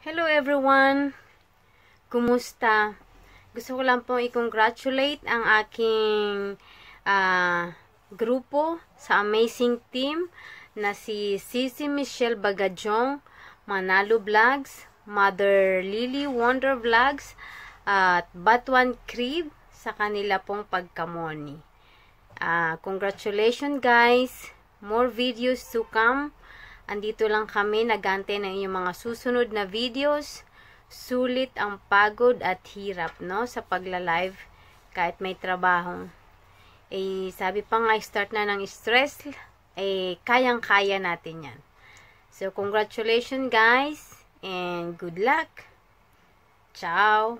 Hello everyone! Kumusta? Gusto ko lang pong i-congratulate ang aking uh, grupo sa amazing team na si Sisi Michelle Bagajong, Manalo Vlogs, Mother Lily Wonder Vlogs, at Batuan Crib sa kanila pong pagkamoni. Uh, congratulations guys! More videos to come. Andito lang kami nagante ng inyong mga susunod na videos. Sulit ang pagod at hirap no sa pagla-live kahit may trabaho. Eh sabi pa nga start na ng stress, eh kayang-kaya natin 'yan. So congratulations guys and good luck. Ciao.